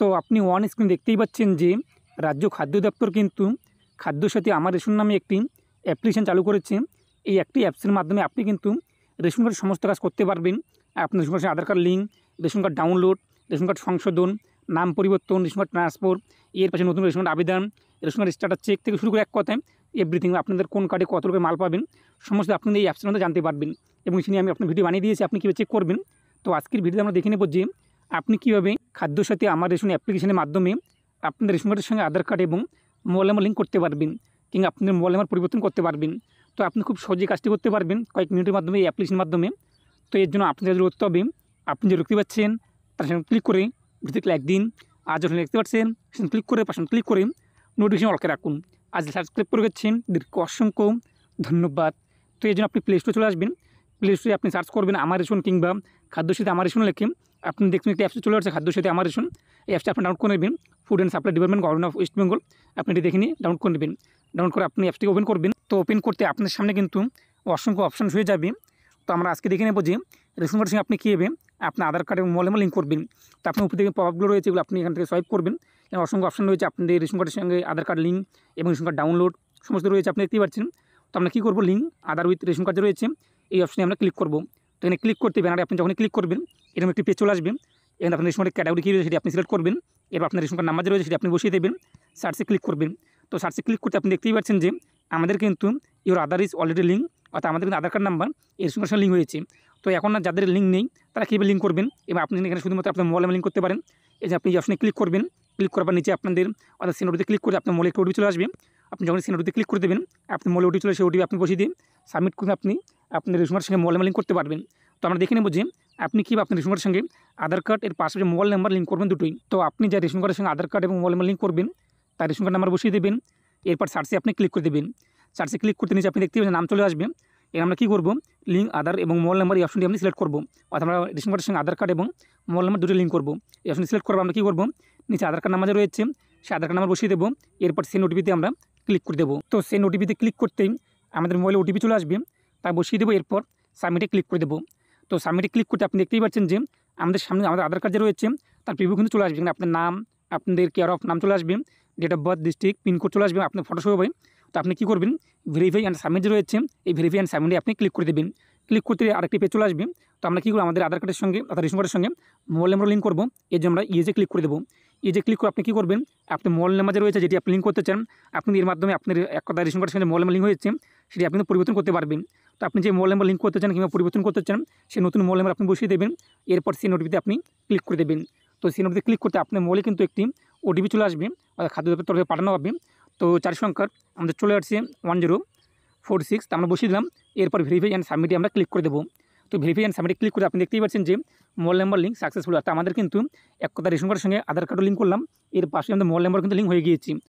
তো আপনি one screen দেখতেই পাচ্ছেন যে রাজ্য খাদ্য দপ্তর কিন্তু খাদ্যসাথী আমার রেশন নামে একটি অ্যাপ্লিকেশান চালু করেছে এই একটি অ্যাপসের মাধ্যমে আপনি কিন্তু রেশন কার্ডের সমস্ত কাজ করতে পারবেন আপনার রেশন কার্ডের Aadhaar card link ration card download ration card সংশোধন নাম পরিবর্তন রেশন কার্ড ট্রান্সফোর এর পাশে নতুন রেশন কার্ড আবেদন রেশন কার্ড স্টার্টার চেক থেকে শুরু করে এক কথায় এভরিথিং আপনাদের কোন কার্ডে কত রকমের মাল পাবেন সমস্ত আপনি এই অ্যাপসের মধ্যে জানতে পারবেন এবং সে নিয়ে আমি আপনার ভিডিও বানিয়ে দিয়েছি আপনি কীভাবে চেক করবেন তো আজকের ভিডিওতে আমরা দেখে নেব যে আপনি কীভাবে খাদ্য সাথে আমার রেশন অ্যাপ্লিকেশনের মাধ্যমে আপনার রেশন কার্ডের সঙ্গে আধার কার্ড এবং মোবাইল নাম্বার লিঙ্ক করতে পারবেন কিংবা আপনার মোবাইল নাম্বার পরিবর্তন করতে পারবেন তো আপনি খুব সহজে কাজটি করতে পারবেন কয়েক মিনিটের মাধ্যমে এই অ্যাপ্লিকেশনের মাধ্যমে তো এর জন্য আপনাদের করতে হবে আপনি যে রুখতে পাচ্ছেন তার সঙ্গে ক্লিক করে ভিডিও ক্লিক দিন আজ ওখানে দেখতে পাচ্ছেন সেখানে ক্লিক করে পাশে ক্লিক করে নোটিফিকেশন অলকে রাখুন আজ সাবস্ক্রাইব করে গেছেন দীর্ঘ অসংখ্য ধন্যবাদ তো এই জন্য আপনি প্লে স্টোরে চলে আসবেন প্লে স্টোরে আপনি সার্চ করবেন আমার রেশন কিংবা খাদ্যশীতে আমার রেশন লেখে আপনি দেখুন একটি অ্যাপসে চলে আসছে খাদ্য সাথে আমার শুন এই অ্যাপসটা আপনি ডাউনলোড করে নেবেন food and supply department government of West Bengal আপনি এটি দেখে নিয়ে ডাউনলোড করে নেবেন ডাউনলোড করে আপনি অ্যাপসটিকে ওপেন করবেন তো ওপেন করতে আপনার সামনে কিন্তু অসংখ্য অপশান হয়ে যাবে তো আমরা আজকে দেখে নেব যে রেশন কার্ডের সঙ্গে আপনি কী হবে আপনার আধার কার্ডের মোবাইল লিঙ্ক করবেন তো আপনার উপর থেকে প্রভাবগুলো রয়েছে এগুলো আপনি এখান থেকে সোয়াইপ করবেন এবং অসংখ্য অপশন রয়েছে আপনাদের রেশন কার্ডের সঙ্গে আধার কার্ড লিঙ্ক এবং রেশন কার্ড ডাউনলোড সমস্ত রয়েছে আপনি দেখতেই পাচ্ছেন তো আমরা কী করবো link Aadhaar with ration card রয়েছে এই অপশানে আমরা ক্লিক করবো তো এখানে ক্লিক করতে ব্যানারে আপনি যখন ক্লিক করবেন এরকম একটি পেজ চলে আসবেন এখানে আপনার রেশন কার্ডের ক্যাটাগরি কী রয়েছে সেটি আপনি সিলেক্ট করবেন এবার আপনার রেশন কার্ড নাম্বার রয়েছে সেটি আপনি বসিয়ে দেবেন সার্চে ক্লিক করবেন তো সার্চে ক্লিক করতে আপনি দেখতেই পাচ্ছেন যে আমাদের কিন্তু your Aadhaar is already link অর্থাৎ আমাদের কিন্তু আধার কার্ড নাম্বার এর সঙ্গে সঙ্গে লিঙ্ক হয়েছে তো এখন আর যাদের লিঙ্ক নেই তারা কীভাবে লিঙ্ক করবেন এবং আপনি এখানে শুধুমাত্র আপনার মোবাইলে লিঙ্ক করতে পারেন এই যে আপনি এই অপশনে ক্লিক করবেন ক্লিক করার নিচে আপনাদের অর্থাৎ সেন ক্লিক করে আপনার মোবাইলে একটু চলে আসবে আপনি যোগ রিসিনারে ক্লিক করে দিবেন আপনি molle OTP চলে সেই OTP আপনি বসিয়ে দিন সাবমিট করুন আপনি আপনার ঋষুমার সঙ্গে molle মলিং করতে পারবেন তো আমরা দেখে নিব জি আপনি কি আপনি ঋষুমার সঙ্গে আধার কার্ড এর পাশে যে মোবাইল নাম্বার লিংক করবেন দুটোই তো আপনি যে ঋষুমার সঙ্গে আধার কার্ড এবং molle মলিং করবেন তার ঋষুমার নাম্বার বসিয়ে দিবেন এরপর সার্চে আপনি ক্লিক করে দিবেন সার্চে ক্লিক করার নিচে আপনি দেখতেই হবে যে নাম চলে আসবে এখন আমরা কি করব লিংক আধার এবং molle নাম্বার এই অপশনটি আপনি সিলেক্ট করব আর আমরা ঋষুমার সঙ্গে আধার কার্ড এবং molle নাম্বার দুটোই লিংক করব এই অপশনটি সিলেক্ট করব আমরা কি করব নিচে আধার কার্ড নাম্বার জায়গা রয়েছে সেই আধার নাম্বার বসিয়ে দেব এরপর সি নোটিফিতে আমরা ক্লিক করে দেবো তো সেন ওটিপিতে ক্লিক করতেই আমাদের মোবাইলে ওটিপি চলে আসবে তা বসিয়ে দেবো এরপর সাবমিটে ক্লিক করে দেবো তো সাবমিটে ক্লিক করতে আপনি দেখতেই পাচ্ছেন যে আমাদের সামনে আমাদের আধার কার্ড যে রয়েছে তার প্রিভিউ কিন্তু চলে আসবে এখানে আপনার নাম আপনাদের কেয়ার অফ নাম চলে আসবে date of birth district pincode চলে আসবে আপনার ফটো সহ হবে তো আপনি কী করবেন ভেরিফাই অ্যান্ড সাবমিট রয়েছে এই ভেরিফাই অ্যান্ড সাবমিটে আপনি ক্লিক করে দেবেন ক্লিক করতে আরেকটি পেজ চলে আসবে তো আমরা কী করবো আমাদের আধার কার্ডের সঙ্গে অর্থাৎ রেশন কার্ডের সঙ্গে মোবাইল নাম্বার লিঙ্ক করবো এর জন্য আমরা ইয়েজে e ক্লিক করে দেবো ইয়েজে e ক্লিক করে আপনি কী করবেন আপনি মোবাইল নাম্বার যে রয়েছে যেটি আপনি লিঙ্ক করতে চান আপনি এর মাধ্যমে আপনার এক কথা রেশন কার্ডের সঙ্গে মোবাইল নাম্বার লিঙ্ক হয়েছে সেটি আপনি পরিবর্তন করতে পারবেন তো আপনি যে মোবাইল নাম্বার লিঙ্ক করতে চান কিংবা পরিবর্তন করতে চান সেই নতুন মোবাইল নাম্বার আপনি বসিয়ে দেবেন এরপর সেই নোটিপিতে আপনি ক্লিক করে দেবেন তো সেই নোটিপিতে ক্লিক করতে আপনার মোবাইলে কিন্তু একটি ওটিপি চলে আসবে অর্থাৎ খাদ্য দপ্তর তরফে পাঠানো হবে তো চার সংখ্যার আমাদের চলে আসছে ওয়ান জিরো ফোর সিক্স আমরা বসিয়ে দিলাম এরপর ভেরিফাই অ্যান্ড সাবমিটে আমরা ক্লিক করে দেবো তো ভেরিফাই অ্যান্ড সাবমিটে ক্লিক করে আপনি দেখতেই পাচ্ছেন যে মোবাইল নাম্বার লিঙ্ক সাকসেসফুল অর্থাৎ আমাদের কিন্তু এক কথা রেশন কার্ডের সঙ্গে আধার কার্ডও লিঙ্ক করলাম এর পাশে আমাদের মোবাইল নাম্বার কিন্তু লিঙ্ক হয়ে গিয়েছি